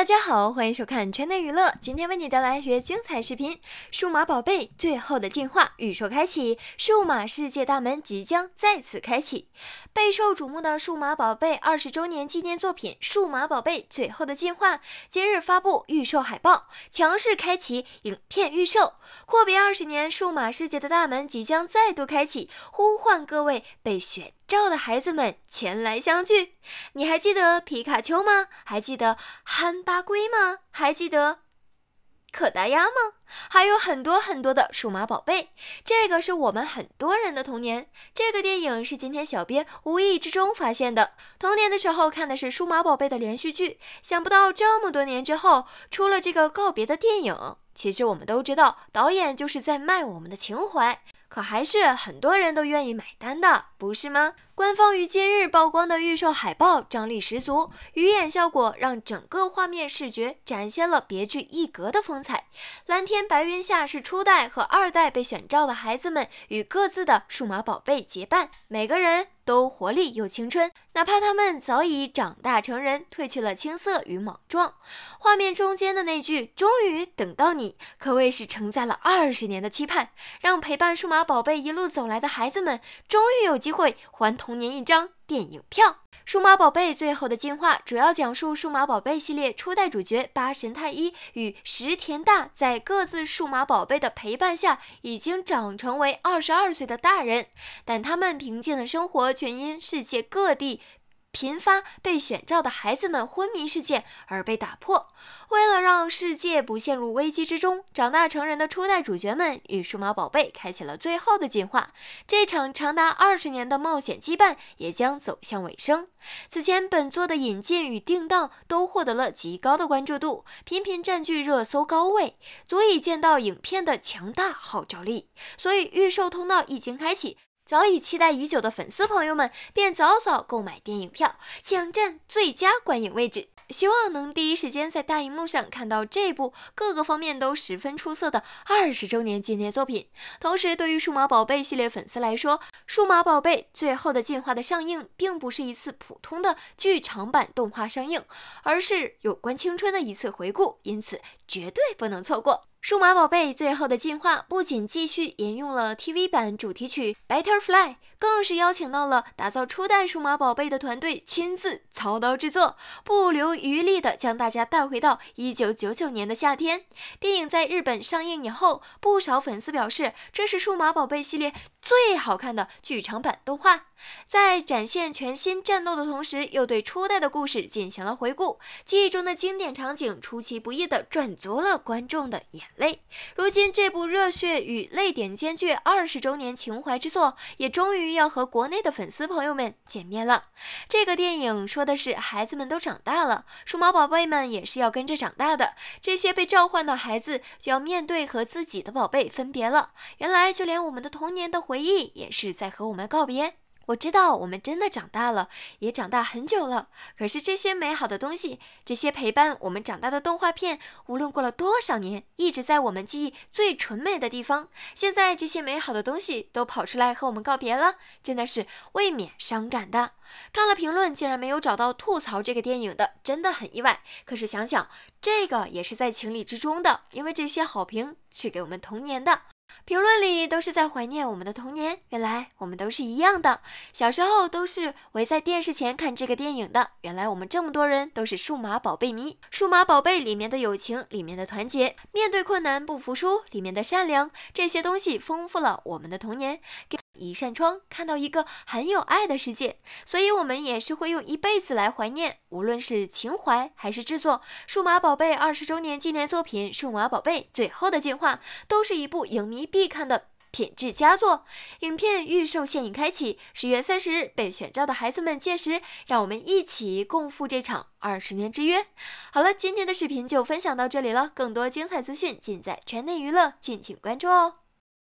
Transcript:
大家好，欢迎收看《圈内娱乐》，今天为你带来一精彩视频《数码宝贝最后的进化》预售开启，数码世界大门即将再次开启。备受瞩目的《数码宝贝》二十周年纪念作品《数码宝贝最后的进化》今日发布预售海报，强势开启影片预售。阔别二十年，数码世界的大门即将再度开启，呼唤各位被选。照的孩子们前来相聚，你还记得皮卡丘吗？还记得憨八龟吗？还记得可达鸭吗？还有很多很多的数码宝贝，这个是我们很多人的童年。这个电影是今天小编无意之中发现的，童年的时候看的是《数码宝贝》的连续剧，想不到这么多年之后出了这个告别的电影。其实我们都知道，导演就是在卖我们的情怀。可还是很多人都愿意买单的，不是吗？官方于今日曝光的预售海报，张力十足，鱼眼效果让整个画面视觉展现了别具一格的风采。蓝天白云下，是初代和二代被选召的孩子们与各自的数码宝贝结伴，每个人。都活力又青春，哪怕他们早已长大成人，褪去了青涩与莽撞。画面中间的那句“终于等到你”，可谓是承载了二十年的期盼，让陪伴数码宝贝一路走来的孩子们，终于有机会还童年一章。电影票，《数码宝贝：最后的进化》主要讲述数码宝贝系列初代主角八神太一与石田大在各自数码宝贝的陪伴下，已经长成为二十二岁的大人，但他们平静的生活却因世界各地频发被选召的孩子们昏迷事件而被打破。让世界不陷入危机之中。长大成人的初代主角们与数码宝贝开启了最后的进化，这场长达二十年的冒险羁绊也将走向尾声。此前，本作的引进与定档都获得了极高的关注度，频频占据热搜高位，足以见到影片的强大号召力。所以，预售通道已经开启，早已期待已久的粉丝朋友们便早早购买电影票，抢占最佳观影位置。希望能第一时间在大荧幕上看到这部各个方面都十分出色的二十周年纪念作品。同时，对于《数码宝贝》系列粉丝来说，《数码宝贝：最后的进化》的上映并不是一次普通的剧场版动画上映，而是有关青春的一次回顾，因此绝对不能错过。《数码宝贝：最后的进化》不仅继续沿用了 TV 版主题曲《b t t e r fly》。更是邀请到了打造初代数码宝贝的团队亲自操刀制作，不留余力地将大家带回到1999年的夏天。电影在日本上映以后，不少粉丝表示这是数码宝贝系列最好看的剧场版动画。在展现全新战斗的同时，又对初代的故事进行了回顾，记忆中的经典场景出其不意地赚足了观众的眼泪。如今，这部热血与泪点兼具二十周年情怀之作，也终于。要和国内的粉丝朋友们见面了。这个电影说的是孩子们都长大了，数码宝贝们也是要跟着长大的。这些被召唤的孩子就要面对和自己的宝贝分别了。原来就连我们的童年的回忆也是在和我们告别。我知道我们真的长大了，也长大很久了。可是这些美好的东西，这些陪伴我们长大的动画片，无论过了多少年，一直在我们记忆最纯美的地方。现在这些美好的东西都跑出来和我们告别了，真的是未免伤感的。看了评论，竟然没有找到吐槽这个电影的，真的很意外。可是想想，这个也是在情理之中的，因为这些好评是给我们童年的。评论里都是在怀念我们的童年，原来我们都是一样的，小时候都是围在电视前看这个电影的。原来我们这么多人都是《数码宝贝》迷，《数码宝贝》里面的友情，里面的团结，面对困难不服输，里面的善良，这些东西丰富了我们的童年。一扇窗看到一个很有爱的世界，所以我们也是会用一辈子来怀念。无论是情怀还是制作，《数码宝贝二十周年纪念作品：数码宝贝最后的进化》都是一部影迷必看的品质佳作。影片预售现已开启，十月三十日被选召的孩子们，届时让我们一起共赴这场二十年之约。好了，今天的视频就分享到这里了，更多精彩资讯尽在圈内娱乐，敬请关注哦。